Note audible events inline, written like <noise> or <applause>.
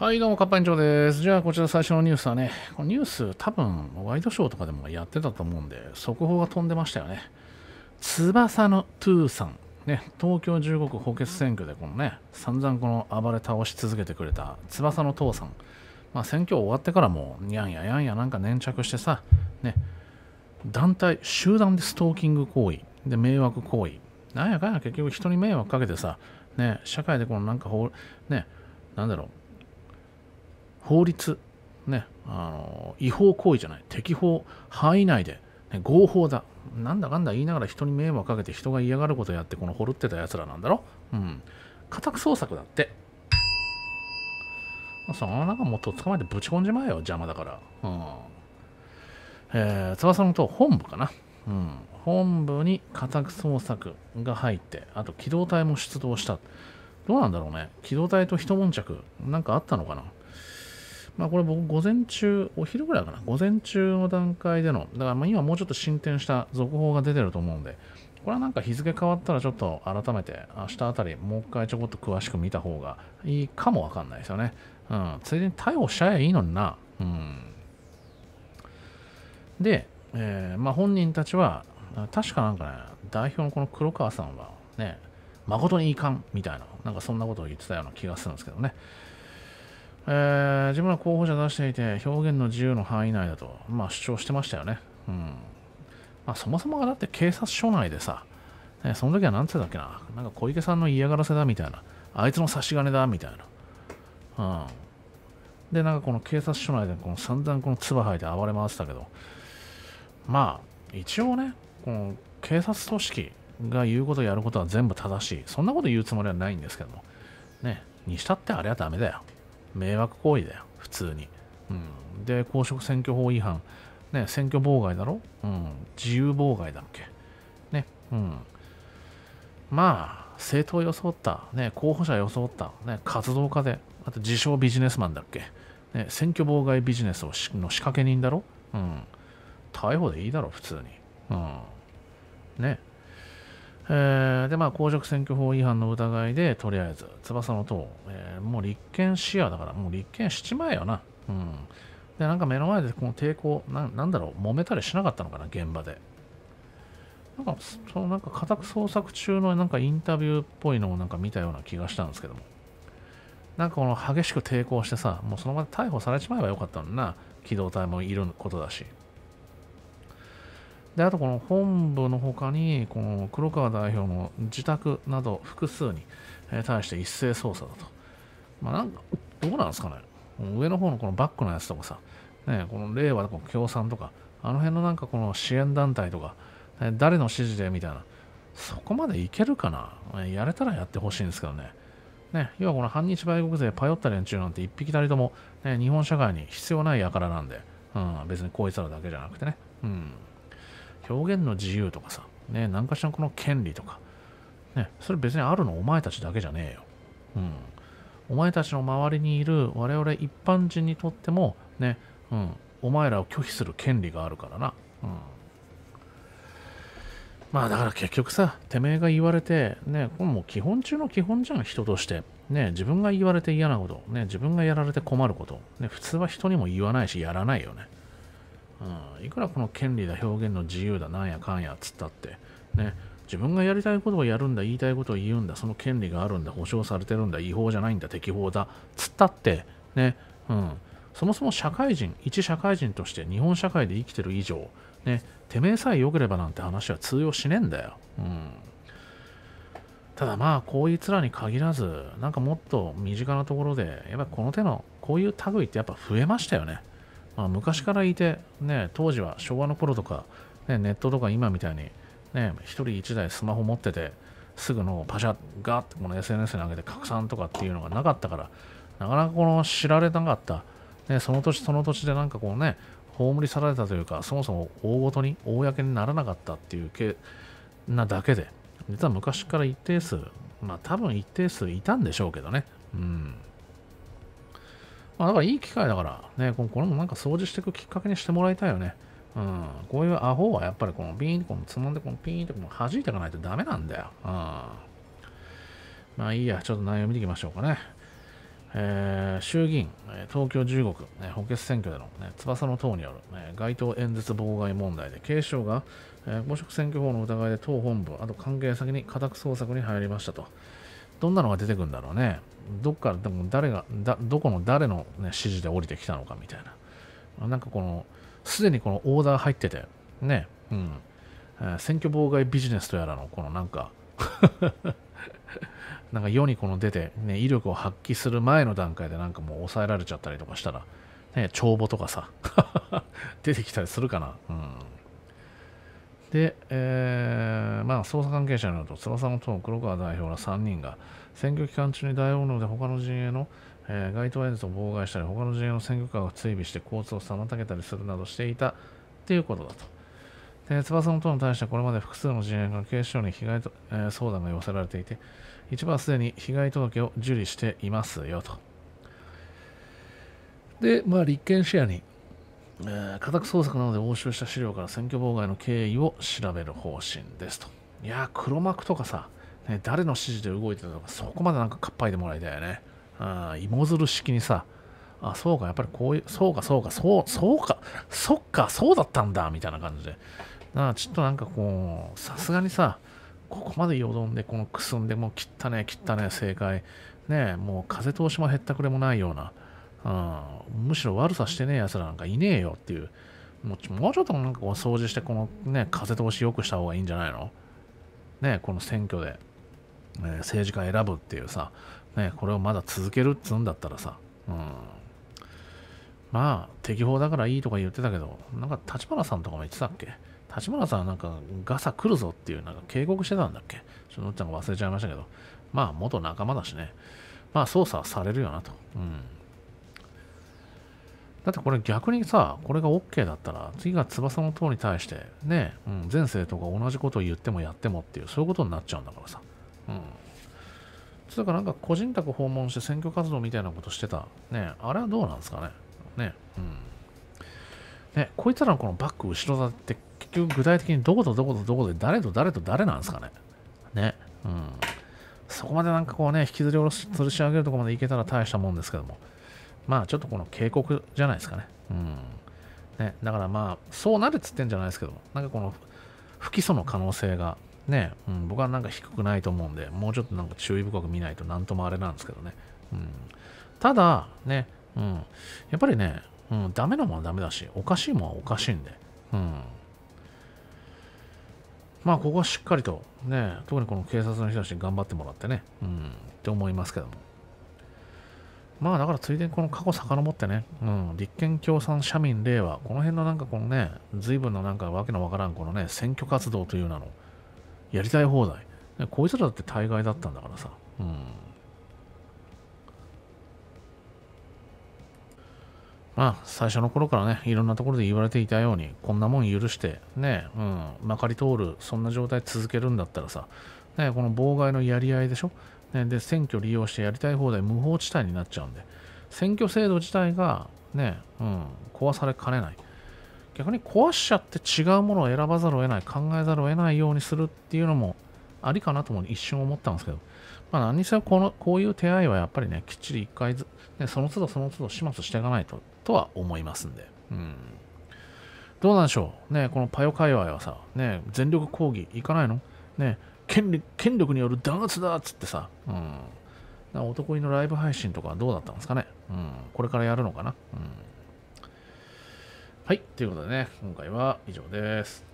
はい、どうも、カッパ園長です。じゃあ、こちら最初のニュースはね、このニュース、多分、ワイドショーとかでもやってたと思うんで、速報が飛んでましたよね。翼のトゥーさん、ね、東京15区補欠選挙で、このね、散々この暴れ倒し続けてくれた翼のトゥーさん、まあ、選挙終わってからも、にゃんややんやなんか粘着してさ、ね、団体、集団でストーキング行為、で、迷惑行為、なんやかんや結局人に迷惑かけてさ、ね、社会でこのなんかね、なんだろう、法律、ね、あの違法行為じゃない、適法範囲内で、ね、合法だ、なんだかんだ言いながら人に迷惑かけて人が嫌がることやって、この掘るってたやつらなんだろ、うん、家宅捜索だって。その中もっと捕まえてぶち込んじまえよ、邪魔だから。うん。えー、翼のと本部かな。うん。本部に家宅捜索が入って、あと機動隊も出動した。どうなんだろうね。機動隊と一悶着、なんかあったのかな。まあ、これ僕、午前中、お昼ぐらいかな、午前中の段階での、だからまあ今もうちょっと進展した続報が出てると思うんで、これはなんか日付変わったらちょっと改めて明日あたりもう一回ちょこっと詳しく見た方がいいかもわかんないですよね。うん。ついでに逮捕しちゃえばいいのにな。うん。で、えー、まあ本人たちは、確かなんかね、代表のこの黒川さんはね、誠に遺憾みたいな、なんかそんなことを言ってたような気がするんですけどね。えー、自分は候補者出していて表現の自由の範囲内だと、まあ、主張してましたよね。うんまあ、そもそもがだって警察署内でさ、ね、その時は何て言うただっけな、なんか小池さんの嫌がらせだみたいな、あいつの差し金だみたいな。うん、で、なんかこの警察署内でこの散々この唾吐いて暴れ回ってたけど、まあ、一応ね、この警察組織が言うことやることは全部正しい。そんなこと言うつもりはないんですけども。ね、にしたってあれはダメだよ。迷惑行為だよ、普通に。うん、で、公職選挙法違反、ね、選挙妨害だろ、うん、自由妨害だっけ。ね、うん。まあ、政党を装った、ね、候補者装った、ね、活動家で、あと自称ビジネスマンだっけ。ね、選挙妨害ビジネスをの仕掛け人だろ、うん、逮捕でいいだろ、普通に。うん、ね。えー、で、まあ、公職選挙法違反の疑いで、とりあえず、翼の党、えー、もう立憲視野だから、もう立憲しちまえよな。うん。で、なんか目の前でこの抵抗な、なんだろう、揉めたりしなかったのかな、現場で。なんか、そのなんか家宅捜索中のなんかインタビューっぽいのをなんか見たような気がしたんですけども。なんかこの激しく抵抗してさ、もうその場で逮捕されちまえばよかったのにな、機動隊もいることだし。であとこの本部の他にこの黒川代表の自宅など複数に対して一斉捜査だと、まあ、なんかどうなんですかね上の方のこのバックのやつとかさ、ね、この令和の共産とかあの辺のなんかこの支援団体とか、誰の指示でみたいなそこまでいけるかなやれたらやってほしいんですけどねね要はこの反日売国税パヨった連中なんて一匹たりとも、ね、日本社会に必要ない輩なんで、うん、別にこいつらだけじゃなくてねうん表現の自由とかさ、ね、何かしらこの権利とか、ね、それ別にあるのお前たちだけじゃねえよ。うん。お前たちの周りにいる我々一般人にとっても、ね、うん、お前らを拒否する権利があるからな。うん。まあだから結局さ、てめえが言われて、ね、これもう基本中の基本じゃん、人として。ね、自分が言われて嫌なこと、ね、自分がやられて困ること、ね、普通は人にも言わないし、やらないよね。うん、いくらこの権利だ表現の自由だなんやかんやっつったってね自分がやりたいことをやるんだ言いたいことを言うんだその権利があるんだ保障されてるんだ違法じゃないんだ適法だつったってね、うん、そもそも社会人一社会人として日本社会で生きてる以上ねてめえさえ良ければなんて話は通用しねえんだよ、うん、ただまあこういつらに限らずなんかもっと身近なところでやっぱこの手のこういう類ってやっぱ増えましたよねまあ、昔からいて、ね、当時は昭和の頃とか、ね、ネットとか今みたいに、ね、1人1台スマホ持っててすぐのパシャガッてこの SNS に上げて拡散とかっていうのがなかったからなかなかこの知られなかった、ね、その年その年でなんかこうね葬り去られたというかそもそも大ごとに公にならなかったっていう系なだけで実は昔から一定数まあ多分一定数いたんでしょうけどねうん。まあ、だからいい機会だから、ね、これもなんか掃除していくきっかけにしてもらいたいよね。うん、こういうアホはやっぱりこのビーンとこのつまんでこのピーンとこの弾いていかないとダメなんだよ。うん、まあいいや、ちょっと内容見ていきましょうかね。えー、衆議院、東京15区、ね、補欠選挙での、ね、翼の党による、ね、街頭演説妨害問題で警視庁が、えー、公職選挙法の疑いで党本部、あと関係先に家宅捜索に入りましたと。どんなのが出てくるんだろうね。どっから、でも誰が、だどこの誰の、ね、指示で降りてきたのかみたいな。なんかこの、すでにこのオーダー入ってて、ね、うん、えー、選挙妨害ビジネスとやらの、このなんか <laughs> なんか世にこの出て、ね、威力を発揮する前の段階でなんかもう抑えられちゃったりとかしたら、ね、帳簿とかさ <laughs> 出てきたりするかな。うんで、えー、まあ、捜査関係者によると、翼の党、黒川代表ら3人が、選挙期間中に大音量で他の陣営の、えー、街頭演説を妨害したり、他の陣営の選挙カーを追尾して交通を妨げたりするなどしていたということだと。で翼の党に対してこれまで複数の陣営が警視庁に被害と、えー、相談が寄せられていて、一番すでに被害届を受理していますよと。で、まあ、立憲視野にえー、家宅捜索などで押収した資料から選挙妨害の経緯を調べる方針ですと。いや黒幕とかさ、ね、誰の指示で動いてたのか、そこまでなんかかっぱいでもらいたいよね。あ芋づる式にさ、あ、そうか、やっぱりこういう、そうか、そうか、そう、そうか、そっか、そうだったんだ、みたいな感じで。なちょっとなんかこう、さすがにさ、ここまでよどんで、このくすんで、もう切ったね、切ったね、正解。ね、もう風通しも減ったくれもないような。うん、むしろ悪さしてねえやつらなんかいねえよっていう、もうちょっとなんかこう掃除して、このね、風通し良くした方がいいんじゃないのね、この選挙で、え政治家選ぶっていうさ、ね、これをまだ続けるっつうんだったらさ、うん、まあ、適法だからいいとか言ってたけど、なんか立花さんとかも言ってたっけ立花さんなんかガサ来るぞっていうなんか警告してたんだっけちょっとのっちゃんが忘れちゃいましたけど、まあ元仲間だしね、まあ捜査されるよなと。うんだってこれ逆にさ、これが OK だったら、次が翼の塔に対して、ね、うん、前世とか同じことを言ってもやってもっていう、そういうことになっちゃうんだからさ。うん。つうかなんか個人宅訪問して選挙活動みたいなことしてた。ね、あれはどうなんですかね。ね、うん。ね、こいつらのこのバック後ろだって結局具体的にどことどことどこで誰と誰と誰なんですかね。ね、うん。そこまでなんかこうね、引きずり下ろし、吊るし上げるとこまでいけたら大したもんですけども。まあちょっとこの警告じゃないですかね。うん。ね、だからまあ、そうなるっつってんじゃないですけど、なんかこの不起訴の可能性がね、うん、僕はなんか低くないと思うんで、もうちょっとなんか注意深く見ないとなんともあれなんですけどね。うん、ただ、ね、うん、やっぱりね、うん、ダメなものはダメだし、おかしいものはおかしいんで、うん。まあ、ここはしっかりと、ね、特にこの警察の人たちに頑張ってもらってね、うん、って思いますけども。まあだからついでにこの過去遡ってね、うん、立憲共産社民令和、この辺のなんかこのね、随分のなんかわけのわからんこのね、選挙活動という名の、やりたい放題。こいつらだって大概だったんだからさ。うん。まあ、最初の頃からね、いろんなところで言われていたように、こんなもん許して、ね、うん、まかり通る、そんな状態続けるんだったらさ、ね、この妨害のやり合いでしょね、で、選挙利用してやりたい放題無法地帯になっちゃうんで、選挙制度自体がね、うん、壊されかねない。逆に壊しちゃって違うものを選ばざるを得ない、考えざるを得ないようにするっていうのもありかなとも一瞬思ったんですけど、まあ、何にせよこのこういう手合いはやっぱりね、きっちり1回ず、ね、その都度その都度始末していかないととは思いますんで。うんどうなんでしょうねこのパヨ界隈はさ、ね全力抗議いかないのね権権力による弾圧だっつってさ、うん、男気のライブ配信とかどうだったんですかね、うん、これからやるのかな、うん、はい、ということでね、今回は以上です。